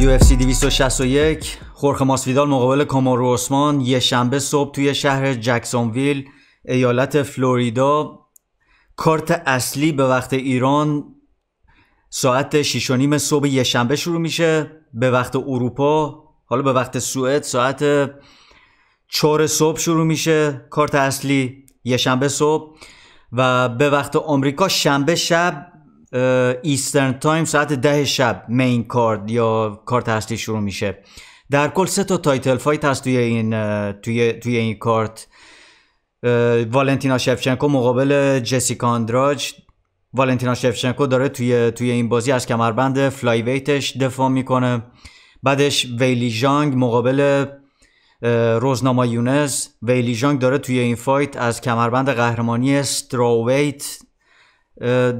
UFC 261 خورخ ماسویدال مقابل کامارو اسمان یه شنبه صبح توی شهر جکسونویل ایالت فلوریدا کارت اصلی به وقت ایران ساعت 6 نیم صبح یه شنبه شروع میشه به وقت اروپا حالا به وقت سوئد ساعت 4 صبح شروع میشه کارت اصلی یه شنبه صبح و به وقت آمریکا شنبه شب ایسترن تایم ساعت ده شب مین کارد یا کارت اصلی شروع میشه در کل سه تا تایتل فایت هست توی این توی, توی این کارت والنتینا شفچنکو مقابل جسیکا آندراج والنتینا شفچنکو داره توی توی این بازی از کمربند فلای ویتش دفاع میکنه بعدش ویلی جانگ مقابل روزناما یونس ویلی جانگ داره توی این فایت از کمربند قهرمانی استراویت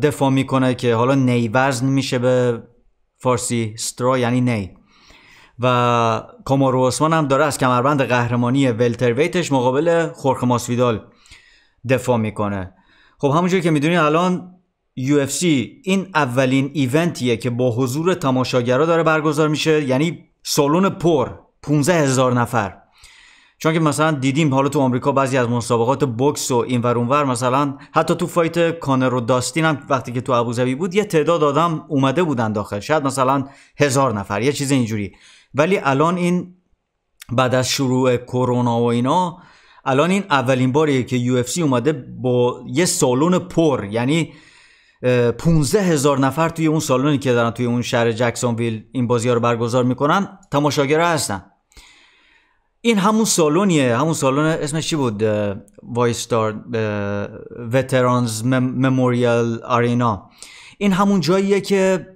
دفاع میکنه که حالا نی وزن میشه به فارسی سترا یعنی نی و کامارو اسمان هم داره از کمربند قهرمانی ولترویتش مقابل خورخ ماسویدال دفاع میکنه خب همونجور که میدونین الان UFC این اولین ایونتیه که با حضور تماشاگرها داره برگزار میشه یعنی سالن پر 15 هزار نفر چون که مثلا دیدیم حالا تو آمریکا بعضی از مسابقات بوکس و اینور اونور مثلا حتی تو فایت کانر و داستین هم وقتی که تو ابوظبی بود یه تعداد آدم اومده بودن داخل شاید مثلا هزار نفر یه چیز اینجوری ولی الان این بعد از شروع کرونا و اینا الان این اولین باریه که یو اومده با یه سالن پر یعنی 15 هزار نفر توی اون سالنی که دارن توی اون شهر جکسونویل این بازی ها رو برگزار میکنن تماشاگر هستن این همون سالونیه همون سالن اسمش چی بود وایستار وترانز مموریال آرینا این همون جاییه که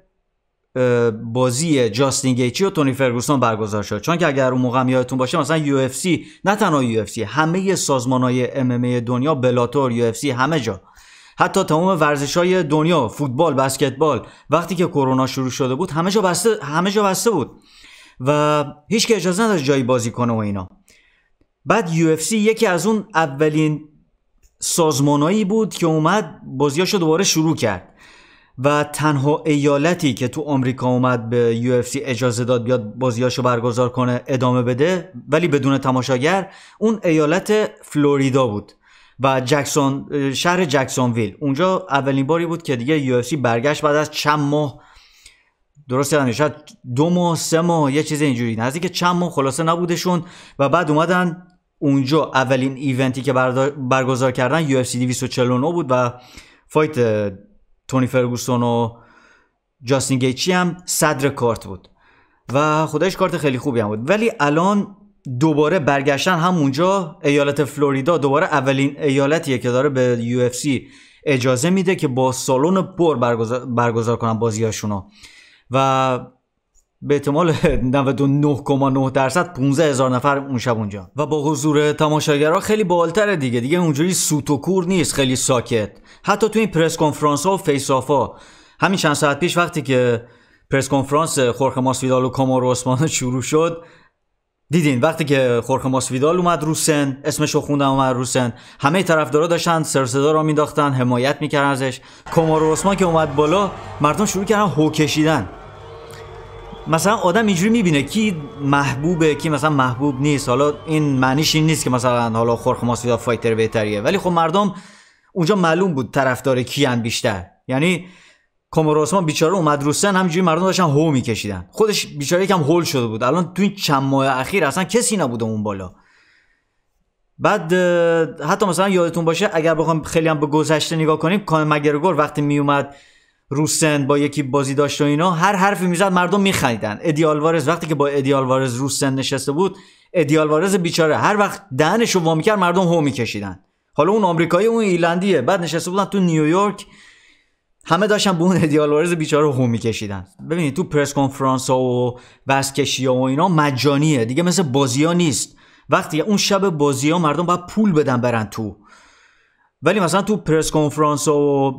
بازی جاستین گیچی و تونی فرگوسون برگزار شد چون که اگر اون موقع یادتون باشه مثلا یو نه تنها یو همه سازمان های ام دنیا بلاتور یو همه جا حتی تمام ورزش های دنیا فوتبال بسکتبال وقتی که کرونا شروع شده بود همه جا بسته همه جا بسته بود و هیچ که اجازه نداشت جایی بازی کنه و اینا بعد یو یکی از اون اولین سازمانایی بود که اومد بازیاشو دوباره شروع کرد و تنها ایالتی که تو آمریکا اومد به یو اجازه داد بیاد بازیاشو برگزار کنه ادامه بده ولی بدون تماشاگر اون ایالت فلوریدا بود و جکسون شهر جکسون ویل اونجا اولین باری بود که دیگه یو برگشت بعد از چند ماه درست یادم یعنی شاید دو ماه سه ماه یه چیز اینجوری نزدیک چند ماه خلاصه نبودشون و بعد اومدن اونجا اولین ایونتی که برگزار کردن UFC 249 بود و فایت تونی فرگوسون و جاستین گیچی هم صدر کارت بود و خودش کارت خیلی خوبی هم بود ولی الان دوباره برگشتن هم اونجا ایالت فلوریدا دوباره اولین ایالتیه که داره به UFC اجازه میده که با سالن پر برگزار, برگزار کنن بازیاشونو و به احتمال 99.9 درصد 15 هزار نفر اون شب اونجا و با حضور تماشاگرها خیلی بالتره دیگه دیگه اونجوری سوت و کور نیست خیلی ساکت حتی تو این پرس کنفرانس ها و فیس آف ها همین چند ساعت پیش وقتی که پرس کنفرانس خورخ ماسویدال و کامارو شروع شد دیدین وقتی که خورخ ماسویدال اومد روسن، اسمش رو خوندم اومد روسن، همه همه طرفدارا داشتن سر صدا را مینداختن حمایت میکردن ازش و عثمان که اومد بالا مردم شروع کردن هو کشیدن مثلا آدم اینجوری میبینه کی محبوبه کی مثلا محبوب نیست حالا این معنیش این نیست که مثلا حالا خورخ ماسویدال فایتر بهتریه ولی خب مردم اونجا معلوم بود طرفدار کیان بیشتر یعنی کامرو ما بیچاره اومد روسن همینجوری مردم داشتن هو میکشیدن خودش بیچاره یکم هول شده بود الان تو این چند ماه اخیر اصلا کسی نبوده اون بالا بعد حتی مثلا یادتون باشه اگر بخوام خیلی هم به گذشته نگاه کنیم کان مگرگور وقتی میومد روسن با یکی بازی داشت و اینا هر حرفی میزد مردم میخندیدن ادی وقتی که با ادی آلوارز روسن نشسته بود ادیالوارز آلوارز بیچاره هر وقت دهنشو وا میکرد مردم هو میکشیدن حالا اون آمریکایی اون ایلندیه بعد نشسته بودن تو نیویورک همه داشتن به اون ادیالوارز بیچاره هو میکشیدن ببینید تو پرس کنفرانس ها و بسکشی ها و اینا مجانیه دیگه مثل بازی ها نیست وقتی اون شب بازی ها مردم باید پول بدن برن تو ولی مثلا تو پرس کنفرانس و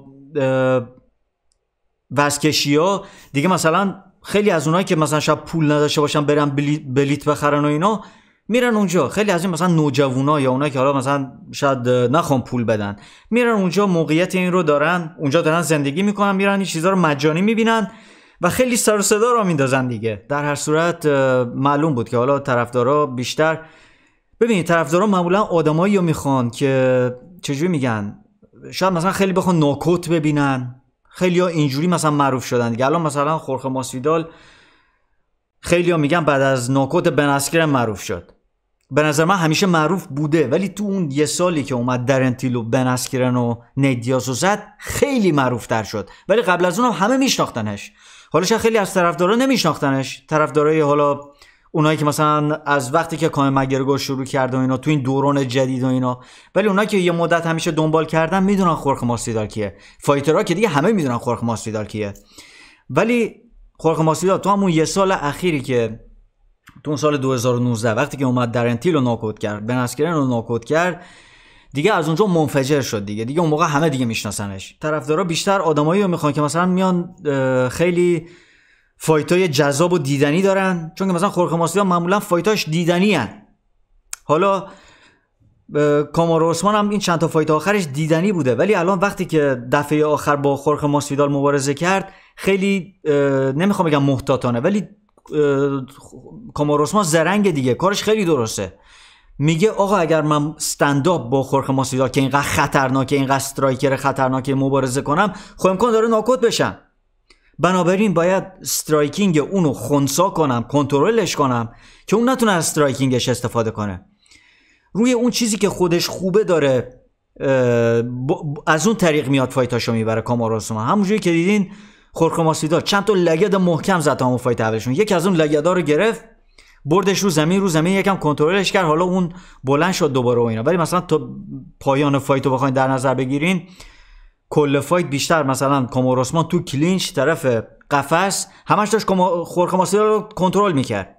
بسکشی ها دیگه مثلا خیلی از اونایی که مثلا شب پول نداشته باشن برن بلیت بخرن و اینا میرن اونجا خیلی از این مثلا نوجوانا یا اونایی که حالا مثلا شاید نخوام پول بدن میرن اونجا موقعیت این رو دارن اونجا دارن زندگی میکنن میرن این چیزها رو مجانی میبینن و خیلی سر و صدا رو میندازن دیگه در هر صورت معلوم بود که حالا طرفدارا بیشتر ببینید طرفدارا معمولا آدمایی رو میخوان که چجوری میگن شاید مثلا خیلی بخون ناکوت ببینن خیلی ها اینجوری مثلا معروف شدن دیگه الان مثلا خورخه ماسویدال خیلی میگن بعد از ناکوت بنسکر معروف شد به نظر من همیشه معروف بوده ولی تو اون یه سالی که اومد انتیلو بنسکرن و ندیاس و زد خیلی معروفتر شد ولی قبل از اون همه میشناختنش حالا شاید خیلی از طرفدارا نمیشناختنش طرفدارای حالا اونایی که مثلا از وقتی که کام مگرگو شروع کرد و اینا تو این دوران جدید و اینا ولی اونایی که یه مدت همیشه دنبال کردن میدونن خورخ ماسیدار کیه فایترها که دیگه همه میدونن خورخ ماسیدار کیه ولی خورخ ماسیدار تو همون یه سال اخیری که تو اون سال 2019 وقتی که اومد درنتیل رو ناکود کرد به بنسکرن رو ناکود کرد دیگه از اونجا منفجر شد دیگه دیگه اون موقع همه دیگه میشناسنش طرفدارا بیشتر آدمایی رو میخوان که مثلا میان خیلی فایتای جذاب و دیدنی دارن چون که مثلا خورخه ها معمولا فایتاش دیدنی هن. حالا کامارو عثمان هم این چند تا فایت آخرش دیدنی بوده ولی الان وقتی که دفعه آخر با خورخ ماسویدال مبارزه کرد خیلی نمیخوام بگم محتاطانه ولی کاماروسما زرنگ دیگه کارش خیلی درسته میگه آقا اگر من استنداپ با خورخ ماسیدا که اینقدر خطرناکه اینقدر استرایکر خطرناکه مبارزه کنم خب امکان داره ناکوت بشم بنابراین باید استرایکینگ اونو خونسا کنم کنترلش کنم که اون نتونه از استرایکینگش استفاده کنه روی اون چیزی که خودش خوبه داره از اون طریق میاد فایتاشو میبره کاماروسما همونجوری که دیدین خورخ ماسیدا چند تا لگد محکم زد تا فایت اولشون یکی از اون لگدا رو گرفت بردش رو زمین رو زمین یکم کنترلش کرد حالا اون بلند شد دوباره و اینا ولی مثلا تا پایان فایت رو بخواین در نظر بگیرین کل فایت بیشتر مثلا کاموراسمان تو کلینچ طرف قفس همش داشت خورخ رو کنترل میکرد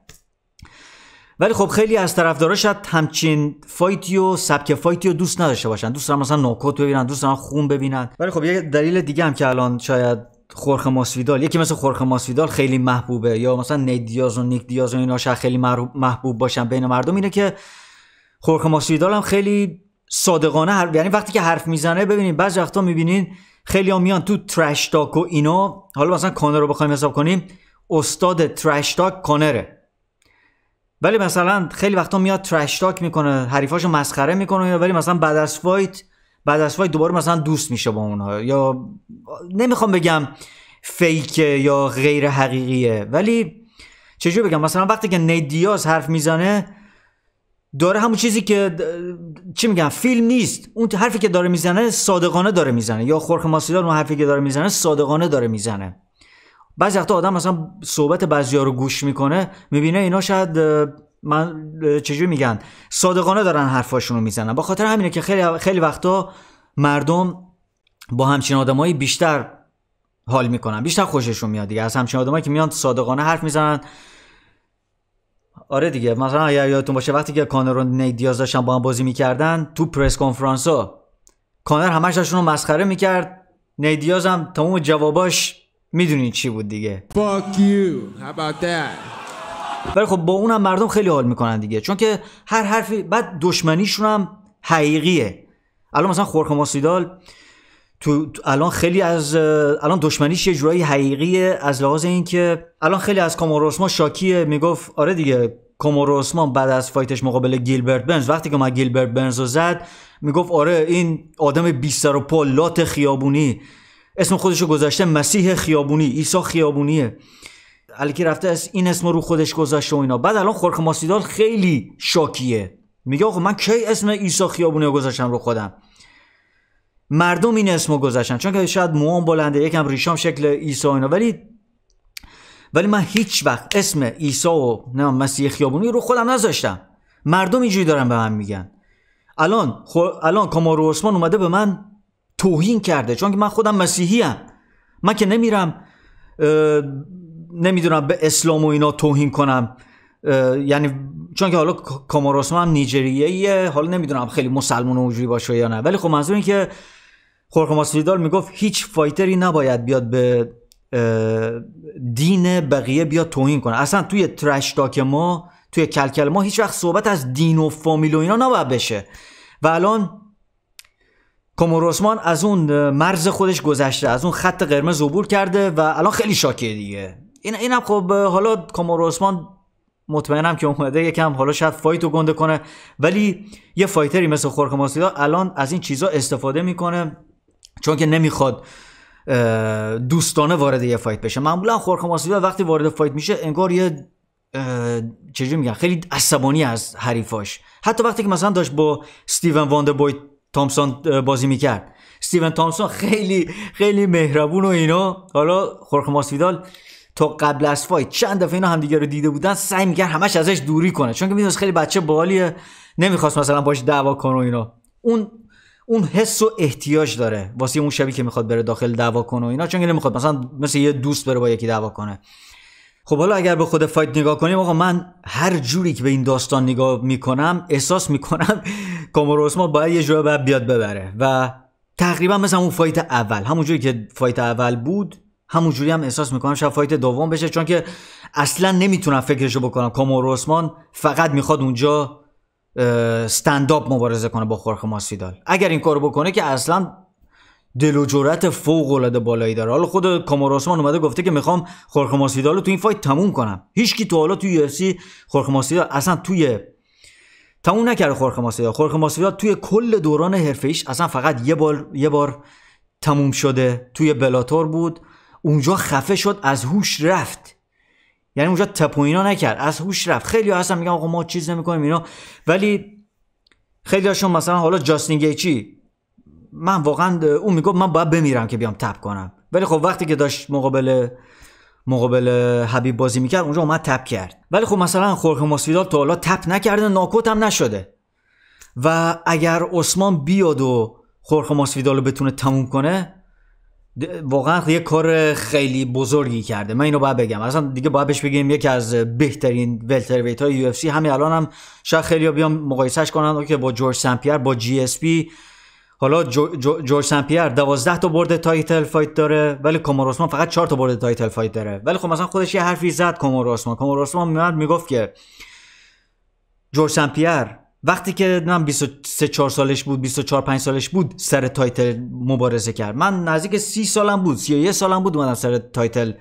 ولی خب خیلی از طرفدارا شاید همچین فایتی و سبک فایتی دوست نداشته باشن دوست دارن مثلا نوکوت ببینن دوست خون ببینن ولی خب یه دلیل دیگه هم که الان شاید خورخ ماسویدال یکی مثل خورخ ماسویدال خیلی محبوبه یا مثلا ندیاز و نیک دیاز اینا خیلی محبوب باشن بین مردم اینه که خورخ ماسویدال هم خیلی صادقانه حرف یعنی وقتی که حرف میزنه ببینید بعضی وقتا میبینین خیلی هم میان تو ترش تاک و اینا حالا مثلا کانر رو بخوایم حساب کنیم استاد ترش تاک کانره ولی مثلا خیلی وقتا میاد ترش تاک میکنه حریفاشو مسخره میکنه ولی مثلا بعد از فایت بعد از فایت دوباره مثلا دوست میشه با اونها یا نمیخوام بگم فیک یا غیر حقیقیه ولی چجوری بگم مثلا وقتی که ندیاز حرف میزنه داره همون چیزی که چی میگم فیلم نیست اون حرفی که داره میزنه صادقانه داره میزنه یا خورخ ماسیدار اون حرفی که داره میزنه صادقانه داره میزنه بعضی وقتا آدم مثلا صحبت بعضیا رو گوش میکنه میبینه اینا شاید من چجوری میگن صادقانه دارن حرفاشون رو میزنن با خاطر همینه که خیلی خیلی وقتا مردم با همچین آدمایی بیشتر حال میکنن بیشتر خوششون میاد دیگه از همچین آدمایی که میان صادقانه حرف میزنن آره دیگه مثلا اگر یادتون باشه وقتی که کانر و نیدیاز داشتن با هم بازی میکردن تو پرس کنفرانس ها کانر همش داشتون رو مسخره میکرد نیدیاز هم تمام جواباش میدونین چی بود دیگه Fuck you. How about that? ولی خب با اونم مردم خیلی حال میکنن دیگه چون که هر حرفی بعد دشمنیشون هم حقیقیه الان مثلا خورخ ماسیدال تو الان خیلی از الان دشمنیش یه جورایی حقیقیه از لحاظ اینکه الان خیلی از کاموروسما شاکیه میگفت آره دیگه کاموروسما بعد از فایتش مقابل گیلبرت بنز وقتی که ما گیلبرت بنز رو زد میگفت آره این آدم بیستر و پا لات خیابونی اسم خودشو رو گذاشته مسیح خیابونی عیسی خیابونیه الکی رفته از این اسم رو خودش گذاشته و اینا بعد الان خورخ ماسیدال خیلی شاکیه میگه آقا من کی اسم عیسی خیابونه گذاشتم رو خودم مردم این اسمو گذاشتن چون که شاید موام بلنده یکم ریشام شکل ایسا اینا ولی ولی من هیچ وقت اسم عیسی و نه مسیح خیابونی رو خودم نذاشتم مردم اینجوری دارن به من میگن الان خو... الان کامارو عثمان اومده به من توهین کرده چون که من خودم مسیحی هم. من که نمیرم نمیدونم به اسلام و اینا توهین کنم یعنی چون که حالا کاماروسما هم نیجریه حالا نمیدونم خیلی مسلمان اونجوری باشه یا نه ولی خب منظور این که خورخ ماسویدال میگفت هیچ فایتری نباید بیاد به دین بقیه بیاد توهین کنه اصلا توی ترش ما توی کلکل ما هیچ وقت صحبت از دین و فامیل و اینا نباید بشه و الان کاماروسمان از اون مرز خودش گذشته از اون خط قرمز عبور کرده و الان خیلی شاکه دیگه این اینم خب حالا کامور عثمان مطمئنم که اومده یکم حالا شاید فایت گنده کنه ولی یه فایتری مثل خورک ماسیدا الان از این چیزا استفاده میکنه چون که نمیخواد دوستانه وارد یه فایت بشه معمولا خورک ماسیدا وقتی وارد فایت میشه انگار یه چجوری میگن خیلی عصبانی از حریفاش حتی وقتی که مثلا داشت با استیون واندربوی تامسون بازی میکرد استیون تامسون خیلی خیلی مهربون و اینا حالا خورخ تا قبل از فایت چند دفعه اینا دیگه رو دیده بودن سعی میکرد همش ازش دوری کنه چون که میدونست خیلی بچه بالیه نمیخواست مثلا باش دعوا کنه و اینا اون اون حس و احتیاج داره واسه اون شبی که میخواد بره داخل دعوا کنه و اینا چون که نمیخواد مثلا مثل یه دوست بره با یکی دعوا کنه خب حالا اگر به خود فایت نگاه کنیم آقا من هر جوری که به این داستان نگاه میکنم احساس میکنم کامورو باید یه جوری بعد بیاد ببره و تقریبا مثل اون فایت اول همون جوری که فایت اول بود همونجوری هم احساس میکنم شاید فایت دوم بشه چون که اصلا نمیتونم فکرشو بکنم کامور عثمان فقط میخواد اونجا استنداپ مبارزه کنه با خورخ ماسیدال اگر این کارو بکنه که اصلا دل و جرأت فوق العاده بالایی داره حالا خود عثمان اومده گفته که میخوام خورخ ماسیدال رو تو این فایت تموم کنم هیچکی تو حالا توی UFC خورخ ماسیدال اصلا توی تموم نکرده خورخ ماسیدال خورخ ماسیدال توی کل دوران حرفه اصلا فقط یه بار یه بار تموم شده توی بلاتور بود اونجا خفه شد از هوش رفت یعنی اونجا تپوینا نکرد از هوش رفت خیلی ها هستن میگن آقا ما چیز نمیکنیم اینا ولی خیلی هاشون مثلا حالا جاستین گیچی من واقعا اون میگفت من باید بمیرم که بیام تپ کنم ولی خب وقتی که داشت مقابل مقابل حبیب بازی میکرد اونجا اومد تپ کرد ولی خب مثلا خورخ ماسویدال تا حالا تپ نکرده ناکوت هم نشده و اگر عثمان بیاد و خورخ رو بتونه تموم کنه واقعا خب یه کار خیلی بزرگی کرده من اینو باید بگم اصلا دیگه باید بهش بگیم یکی از بهترین ولترویت های یو اف همین الان هم شاید خیلی بیام مقایسهش کنن که با جورج سمپیر با جی اس پی حالا جورج سمپیر دوازده تا برد تایتل فایت داره ولی اسمان فقط چهار تا برد تایتل فایت داره ولی خب مثلا خودش یه حرفی زد کوموروسمان اسمان میاد میگفت که جورج سمپیر وقتی که من 23 4 سالش بود 24 5 سالش بود سر تایتل مبارزه کرد من نزدیک 30 سالم بود 31 سالم بود اومدم سر تایتل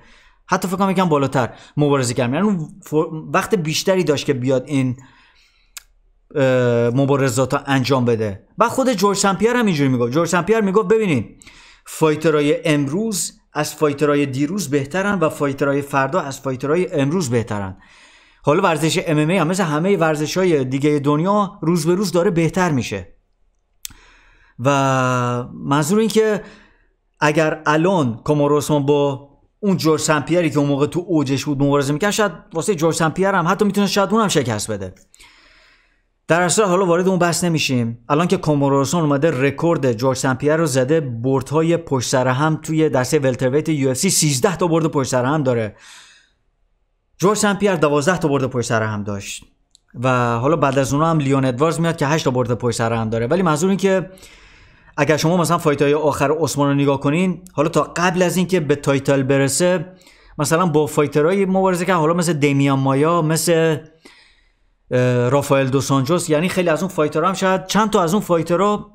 حتی فکر کنم بالاتر مبارزه کرد یعنی وقت بیشتری داشت که بیاد این مبارزات ها انجام بده و خود جورج سمپیر هم اینجوری میگفت جورج سمپیر میگفت ببینید فایترهای امروز از فایترهای دیروز بهترن و فایترهای فردا از فایترهای امروز بهترن حالا ورزش ام ام هم مثل همه ورزش های دیگه دنیا روز به روز داره بهتر میشه و منظور این که اگر الان کاماروسمان با اون جورج سمپیری که اون موقع تو اوجش بود مبارزه میکرد شاید واسه جورج سمپیر هم حتی میتونه شاید اونم شکست بده در اصل حالا وارد اون بحث نمیشیم الان که کاموروسون اومده رکورد جورج سمپیر رو زده بردهای پشت سر هم توی دسته ولترویت یو اف سی 13 تا برد پشت هم داره جورج سن پیر 12 تا برد پشت سر هم داشت و حالا بعد از اون هم لیون ادوارز میاد که 8 تا برد پشت سر هم داره ولی منظور این که اگر شما مثلا فایت های آخر عثمان رو نگاه کنین حالا تا قبل از اینکه به تایتل برسه مثلا با های مبارزه که حالا مثل دمیان مایا مثل رافائل دو سانجوس یعنی خیلی از اون فایترها هم شاید چند تا از اون فایترها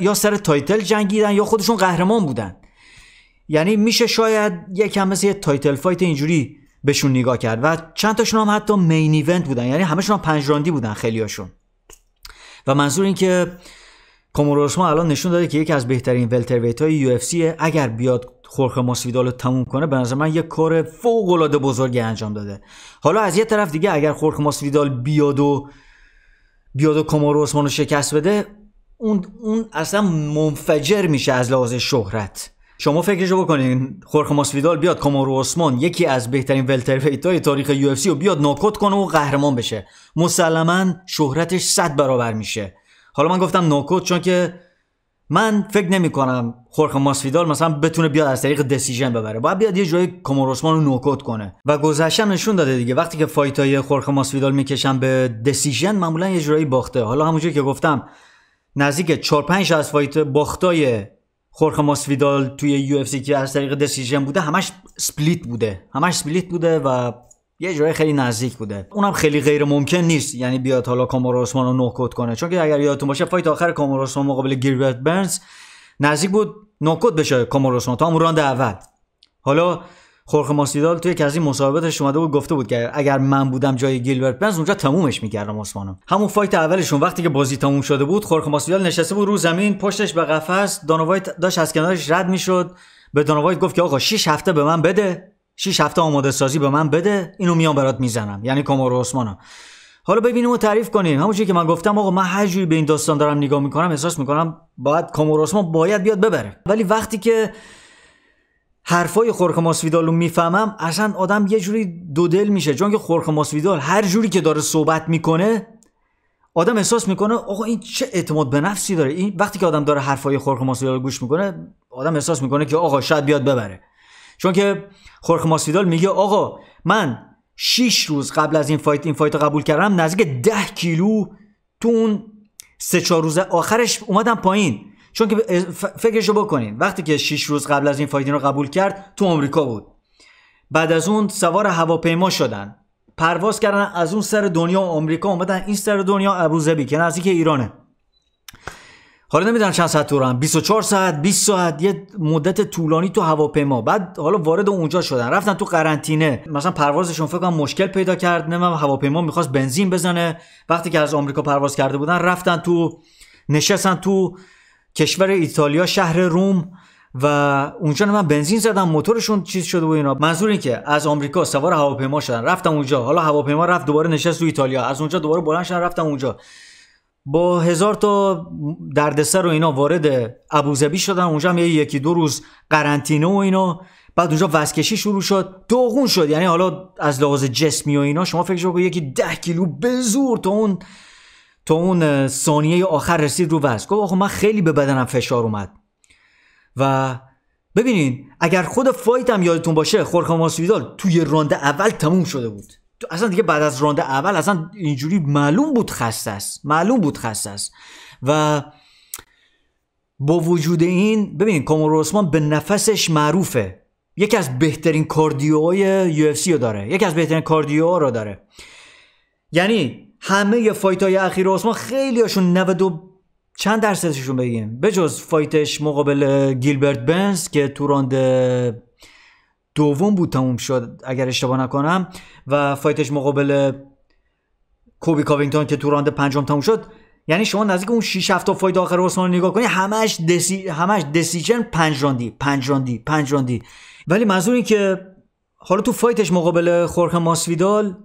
یا سر تایتل جنگیدن یا خودشون قهرمان بودن یعنی میشه شاید یکم مثل یه تایتل فایت اینجوری بهشون نگاه کرد و چند تاشون هم حتی مین ایونت بودن یعنی همشون هم پنج راندی بودن خیلیاشون و منظور این که ما الان نشون داده که یکی از بهترین ویت های یو اف اگر بیاد خورخ ماسویدال رو تموم کنه به نظر من یک کار فوق العاده بزرگی انجام داده حالا از یه طرف دیگه اگر خورخ ماسویدال بیاد و بیاد و کومورو رو شکست بده اون اون اصلا منفجر میشه از لحاظ شهرت شما فکرشو بکنین خورخ ماسویدال بیاد کامارو عثمان یکی از بهترین ولترویت های تاریخ یو اف سی رو بیاد ناکوت کنه و قهرمان بشه مسلما شهرتش صد برابر میشه حالا من گفتم ناکوت چون که من فکر نمی کنم خورخ ماسویدال مثلا بتونه بیاد از طریق دسیژن ببره باید بیاد یه جای عثمان رو ناکوت کنه و گذشتم نشون داده دیگه وقتی که فایت های خورخ ماسویدال میکشن به دسیژن معمولا یه جایی باخته حالا همونجوری که گفتم نزدیک 4 5 از فایت باختای خورخ ماسویدال توی یو اف سی که از طریق دسیژن بوده همش سپلیت بوده همش سپلیت بوده و یه جای خیلی نزدیک بوده اونم خیلی غیر ممکن نیست یعنی بیاد حالا کامارو اسمان رو نوکوت کنه چون که اگر یادتون باشه فایت آخر کامارو اسمان مقابل گیریت برنز نزدیک بود نوکوت بشه کامارو اسمان تا اون راند اول حالا خورخ ماسیدال توی یکی از این اومده بود گفته بود که اگر من بودم جای گیلبرت بنز اونجا تمومش می‌کردم عثمانو همون فایت اولشون وقتی که بازی تموم شده بود خورخ ماسیدال نشسته بود رو زمین پشتش به قفس دانوایت داشت از کنارش رد می‌شد به دانوایت گفت که آقا 6 هفته به من بده 6 هفته آماده سازی به من بده اینو میام برات میزنم یعنی کومور عثمانو حالا ببینیم و تعریف کنیم همونجوری که من گفتم آقا من هر جوری به این داستان دارم نگاه میکنم احساس میکنم باید کومور عثمان باید بیاد ببره ولی وقتی که حرفای خورخ ماسویدال رو میفهمم اصلا آدم یه جوری دودل میشه چون که خورخ ماسویدال هر جوری که داره صحبت میکنه آدم احساس میکنه آقا این چه اعتماد به نفسی داره این وقتی که آدم داره حرفای خورخ ماسویدال گوش میکنه آدم احساس میکنه که آقا شاید بیاد ببره چون که خورخ ماسویدال میگه آقا من 6 روز قبل از این فایت این فایت قبول کردم نزدیک 10 کیلو تو اون سه چهار روز آخرش اومدم پایین چون که فکرشو بکنین وقتی که 6 روز قبل از این فایدین رو قبول کرد تو آمریکا بود بعد از اون سوار هواپیما شدن پرواز کردن از اون سر دنیا آمریکا اومدن این سر دنیا ابوظبی که نزدیک ایرانه حالا نمیدونم چند ساعت دورم 24 ساعت 20 ساعت یه مدت طولانی تو هواپیما بعد حالا وارد اونجا شدن رفتن تو قرنطینه مثلا پروازشون فکر کنم مشکل پیدا کرد نمیدونم هواپیما میخواست بنزین بزنه وقتی که از آمریکا پرواز کرده بودن رفتن تو نشستن تو کشور ایتالیا شهر روم و اونجا من بنزین زدم موتورشون چیز شده و اینا منظور این که از آمریکا سوار هواپیما شدن رفتم اونجا حالا هواپیما رفت دوباره نشست تو ایتالیا از اونجا دوباره بلند شدن رفتم اونجا با هزار تا دردسر و اینا وارد ابوظبی شدن اونجا هم یکی دو روز قرنطینه و اینا بعد اونجا وزکشی شروع شد دوغون شد یعنی حالا از لحاظ جسمی و اینا شما فکر کنید یکی ده کیلو به زور تو اون تا اون ثانیه آخر رسید رو وزن گفت آخه من خیلی به بدنم فشار اومد و ببینین اگر خود فایت یادتون باشه خورخه ماسویدال توی رانده اول تموم شده بود اصلا دیگه بعد از رانده اول اصلا اینجوری معلوم بود خسته است معلوم بود خسته است و با وجود این ببینید کامور عثمان به نفسش معروفه یکی از بهترین کاردیوهای یو اف سی رو داره یکی از بهترین کاردیوها رو داره یعنی همه فایت های اخیر عثمان خیلی هاشون 92 چند درصدشون بگیم بجز فایتش مقابل گیلبرت بنز که تو راند دوم بود تموم شد اگر اشتباه نکنم و فایتش مقابل کوبی کاوینگتون که تو راند پنجم تموم شد یعنی شما نزدیک اون 6 7 فایت آخر عثمان رو نگاه کنی همش دسی همش دسیژن 5 راندی 5 راندی 5 راندی ولی منظور این که حالا تو فایتش مقابل خورخه ماسویدال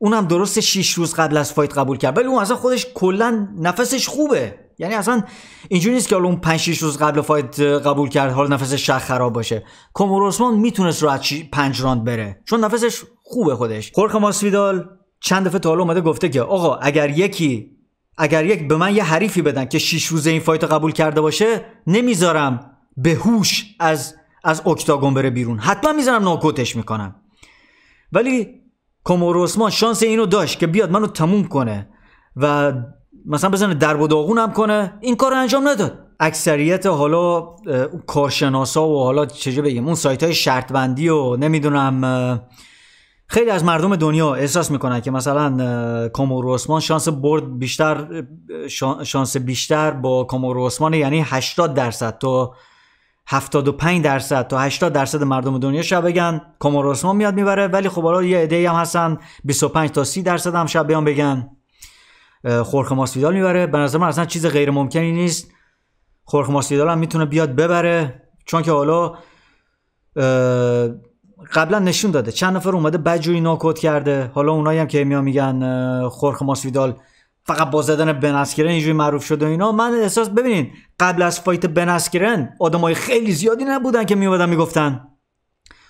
اونم درست 6 روز قبل از فایت قبول کرد ولی اون اصلا خودش کلا نفسش خوبه یعنی اصلا اینجوری نیست که حالا اون 5 6 روز قبل فایت قبول کرد حالا نفسش شخ خراب باشه رسمان میتونست راحت 5 راند بره چون نفسش خوبه خودش خورخ ماسویدال چند دفعه تا حالا اومده گفته که آقا اگر یکی اگر یک به من یه حریفی بدن که 6 روز این فایت قبول کرده باشه نمیذارم به هوش از از اکتاگون بره بیرون حتما میذارم ناکوتش میکنم ولی کامورو عثمان شانس اینو داشت که بیاد منو تموم کنه و مثلا بزنه درب و داغونم هم کنه این کار رو انجام نداد اکثریت حالا کارشناسا و حالا چجه بگیم اون سایت های شرط بندی و نمیدونم خیلی از مردم دنیا احساس میکنن که مثلا کامورو عثمان شانس برد بیشتر شانس بیشتر با کامورو عثمان یعنی 80 درصد تا 75 درصد تا 80 درصد مردم دنیا شب بگن کاماروس میاد میبره ولی خب حالا یه ای هم هستن 25 تا 30 درصد هم شب بیان بگن خورخ ماسویدال میبره به نظر من اصلا چیز غیر ممکنی نیست خورخ ماسویدال هم میتونه بیاد ببره چون که حالا قبلا نشون داده چند نفر اومده بجوی ناکوت کرده حالا اونایی هم که میان میگن خورخ ماسویدال فقط با زدن بنسکرن اینجوری معروف شد و اینا من احساس ببینین قبل از فایت بنسکرن آدمای خیلی زیادی نبودن که میومدن میگفتن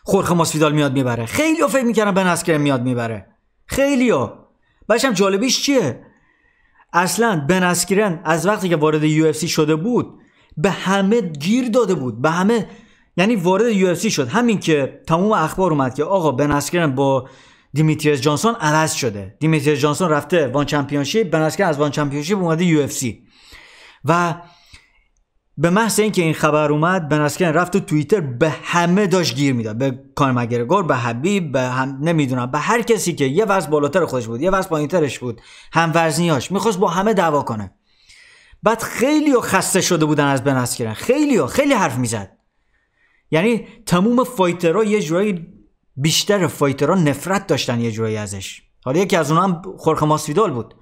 خورخ ماسفیدال میاد میبره خیلی فکر میکردن بنسکرن میاد میبره خیلی ها بچم جالبیش چیه اصلا بنسکرن از وقتی که وارد یو شده بود به همه گیر داده بود به همه یعنی وارد یو شد همین که تمام اخبار اومد که آقا بنسکرن با دیمیتریس جانسون عوض شده دیمیتریس جانسون رفته وان چمپیونشیپ بناسکن از وان چمپیونشیپ اومده یو اف سی و به محض اینکه این خبر اومد بناسکن رفت تو توییتر به همه داشت گیر میداد به کار مگرگور به حبیب به هم نمیدونم به هر کسی که یه وزن بالاتر خودش بود یه وزن پایینترش بود هم وزنیاش میخواست با همه دعوا کنه بعد خیلی و خسته شده بودن از بنسکن خیلی خیلی حرف میزد یعنی تموم فایترها یه جورایی بیشتر فایترها نفرت داشتن یه جورایی ازش حالا یکی از اونها هم خورخ ماسویدال بود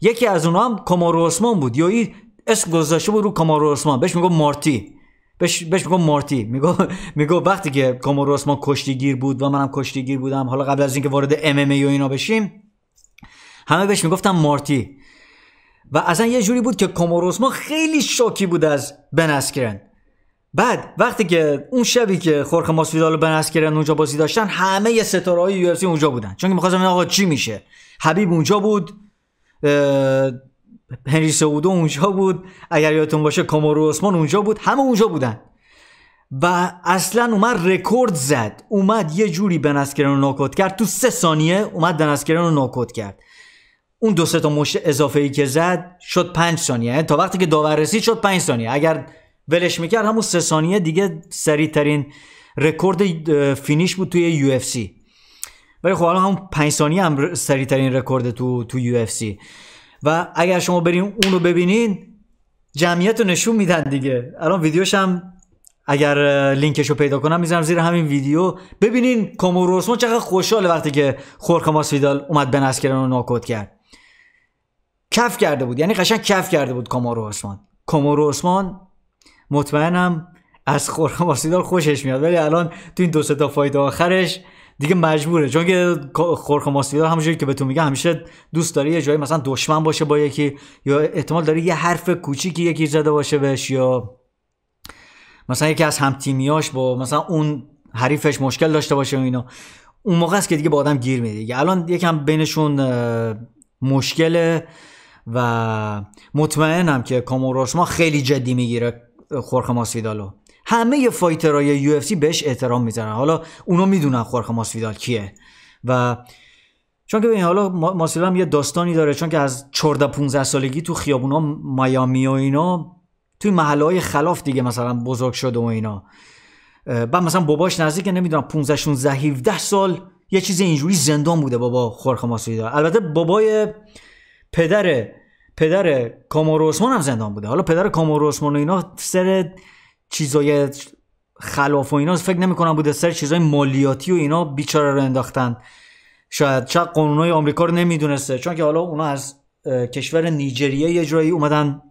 یکی از اونها هم کامارو اسمان بود یا اسم گذاشته بود رو کامارو اسمان بهش میگفت مارتی بهش بهش میگم مارتی میگو میگو وقتی که کامارو کشتی کشتیگیر بود و منم گیر بودم حالا قبل از اینکه وارد ام ام ای و اینا بشیم همه بهش میگفتم مارتی و اصلا یه جوری بود که کامارو خیلی شوکی بود از بن اسکرن بعد وقتی که اون شبی که خورخ ماسویدال و کردن اونجا بازی داشتن همه ستاره های یو اونجا بودن چون که می‌خواستم آقا چی میشه حبیب اونجا بود هنری سعودو اونجا بود اگر یادتون باشه کامارو عثمان اونجا بود همه اونجا بودن و اصلا اومد رکورد زد اومد یه جوری بنسکرن رو ناکوت کرد تو سه ثانیه اومد بنسکرن رو ناکوت کرد اون دو سه تا مش اضافه ای که زد شد 5 ثانیه یعنی تا وقتی که داور رسید شد 5 ثانیه اگر ولش میکرد همون سه ثانیه دیگه ترین رکورد فینیش بود توی یو اف سی ولی خب الان همون پنج ثانیه هم ترین رکورد تو تو یو اف سی و اگر شما برین اون رو ببینین جمعیت رو نشون میدن دیگه الان ویدیوش هم اگر لینکش رو پیدا کنم میذارم زیر همین ویدیو ببینین کومورو چقدر خوشحاله وقتی که خورخ ماسویدال اومد به نسکرن رو ناکوت کرد کف کرده بود یعنی قشنگ کف کرده بود کامارو عثمان مطمئنم از خورم واسیدار خوشش میاد ولی الان تو این دو سه تا فایت آخرش دیگه مجبوره چون که خورخ ماسیدا همونجوری که بهتون میگه همیشه دوست داره یه جایی مثلا دشمن باشه با یکی یا احتمال داره یه حرف کوچیکی یکی زده باشه بهش یا مثلا یکی از همتیمیاش با مثلا اون حریفش مشکل داشته باشه و اینا اون موقع است که دیگه با آدم گیر میده دیگه الان یکم بینشون مشکله و مطمئنم که ما خیلی جدی میگیره خورخ ماسویدالو همه فایترهای یو اف سی بهش احترام میذارن حالا اونا میدونن خورخ ماسویدال کیه و چون که این حالا ماسویدال هم یه داستانی داره چون که از 14 15 سالگی تو خیابونا میامی و اینا توی محله های خلاف دیگه مثلا بزرگ شده و اینا بعد مثلا باباش نزدیک نمیدونم 15 16 17 سال یه چیز اینجوری زندان بوده بابا خورخ ماسویدال البته بابای پدر پدر کامور اسمان هم زندان بوده حالا پدر کامور اسمان و اینا سر چیزای خلاف و اینا فکر نمیکنم بوده سر چیزای مالیاتی و اینا بیچاره رو انداختن شاید چه قانونای آمریکا رو نمیدونسته چون که حالا اونا از کشور نیجریه یه جایی اومدن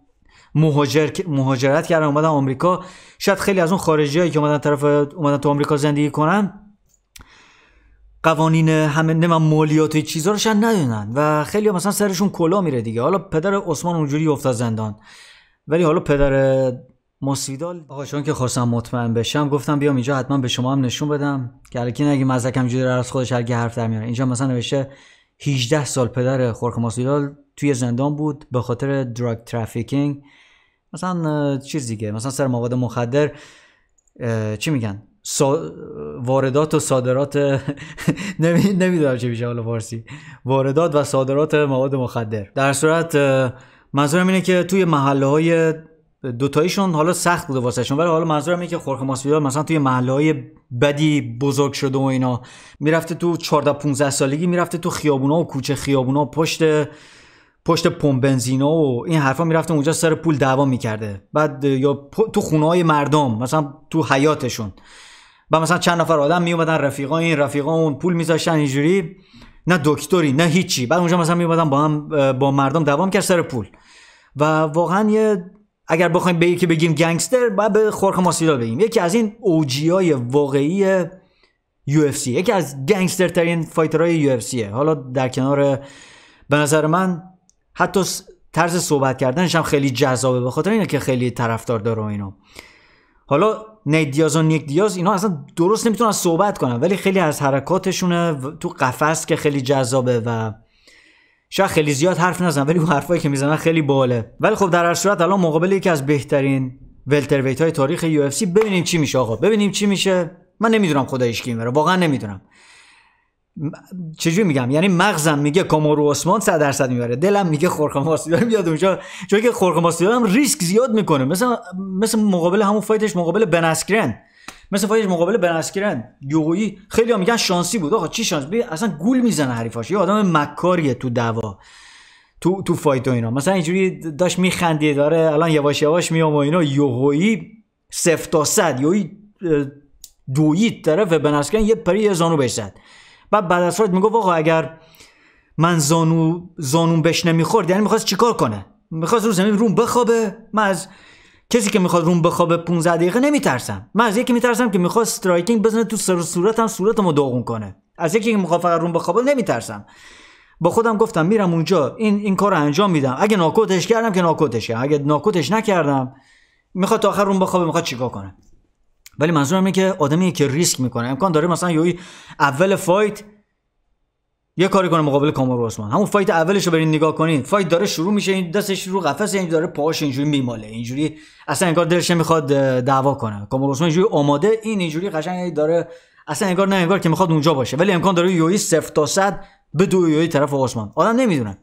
مهاجر مهاجرت کردن اومدن آمریکا شاید خیلی از اون خارجیایی که اومدن طرف اومدن تو آمریکا زندگی کنن قوانین همه من مالیات و چیزا رو ندونن و خیلی ها مثلا سرشون کلا میره دیگه حالا پدر عثمان اونجوری افتاد زندان ولی حالا پدر مسیدال آقا چون که خواستم مطمئن بشم گفتم بیام اینجا حتما به شما هم نشون بدم که الکی نگی مزکم جوری از خودش هرگی حرف در میاره اینجا مثلا نوشته 18 سال پدر خورک مسیدال توی زندان بود به خاطر دراگ ترافیکینگ مثلا چیز دیگه مثلا سر مواد مخدر چی میگن سا... واردات و صادرات نمیدونم چه میشه حالا فارسی واردات و صادرات مواد مخدر در صورت منظورم اینه که توی محله های دوتاییشون حالا سخت بوده واسهشون ولی حالا منظورم اینه که خورخ ماسویار مثلا توی محله های بدی بزرگ شده و اینا میرفته تو 14 15 سالگی میرفته تو خیابونا و کوچه خیابونا پشت پشت پمپ بنزینا و این حرفا میرفته اونجا سر پول دعوا میکرده بعد یا تو خونه های مردم مثلا تو حیاتشون و مثلا چند نفر آدم می اومدن رفیقا این رفیقا اون پول میذاشتن اینجوری نه دکتری نه هیچی بعد اونجا مثلا می اومدن با هم با مردم دوام کرد سر پول و واقعا یه اگر بخوایم به یکی بگیم گنگستر باید به خورخ ماسیدال بگیم یکی از این اوجی های واقعی یو اف سی یکی از گنگستر ترین فایترهای یو اف حالا در کنار به نظر من حتی طرز صحبت کردنش هم خیلی جذابه به خاطر که خیلی طرفدار داره اینو حالا دیاز و نیک دیاز اینا اصلا درست نمیتونن صحبت کنن ولی خیلی از حرکاتشونه تو قفس که خیلی جذابه و شاید خیلی زیاد حرف نزن ولی اون حرفایی که میزنن خیلی باله ولی خب در هر صورت الان مقابل یکی از بهترین ولترویت های تاریخ UFC ببینیم چی میشه آقا ببینیم چی میشه من نمیدونم خدایش کی میره واقعا نمیدونم چجوری میگم یعنی مغزم میگه کامارو عثمان 100 درصد میبره دلم میگه خورخه آسیدان میاد اونجا چون که خورخه آسیدان هم ریسک زیاد میکنه مثلا مثل مقابل همون فایتش مقابل بنسکرن مثل فایتش مقابل بنسکرن یوگویی خیلی هم میگن شانسی بود آقا چی شانس بی اصلا گول میزنه حریفاش یه آدم مکاریه تو دوا تو تو فایت و اینا مثلا اینجوری داش میخندی داره الان یواش یواش میام و اینا یوهویی 0 تا صد یوهی دویید طرف بنسکرن یه پری زانو بشد بعد بعد از می میگفت آقا اگر من زانو زانون بش نمیخورد یعنی میخواست چیکار کنه میخواست رو زمین روم بخوابه من از کسی که میخواد روم بخوابه 15 دقیقه نمیترسم من از یکی میترسم که میخواد استرایکینگ بزنه تو سر صورتم صورتمو داغون کنه از یکی که میخواد فقط روم بخوابه نمیترسم با خودم گفتم میرم اونجا این این کار انجام میدم اگه ناکوتش کردم که ناکوتش کردم اگه ناکوتش نکردم میخواد تا آخر روم بخوابه میخواد چیکار کنه ولی منظورم اینه که آدمی که ریسک میکنه امکان داره مثلا یوی اول فایت یه کاری کنه مقابل کامارو اسمان همون فایت اولش رو برین نگاه کنین فایت داره شروع میشه این دستش رو قفس اینجوری داره پاش اینجوری میماله اینجوری اصلا انگار دلش نمیخواد دعوا کنه کامارو اسمان اینجوری آماده این اینجوری قشنگ داره اصلا انگار نه انگار که میخواد اونجا باشه ولی امکان داره یوی 0 تا 100 به دو یوی طرف آسمان آدم نمیدونه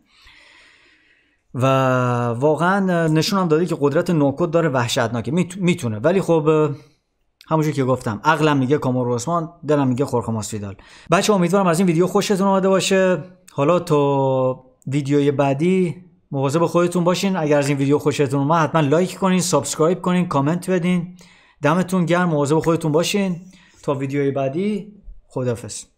و واقعا نشون هم داده که قدرت نوکود داره وحشتناکه میتونه ولی خب همونجور که گفتم عقلم میگه کامور عثمان دلم میگه خورخ ماسفیدال بچه امیدوارم از این ویدیو خوشتون آمده باشه حالا تا ویدیوی بعدی مواظب خودتون باشین اگر از این ویدیو خوشتون اومد حتما لایک کنین سابسکرایب کنین کامنت بدین دمتون گرم مواظب خودتون باشین تا ویدیوی بعدی خدافظ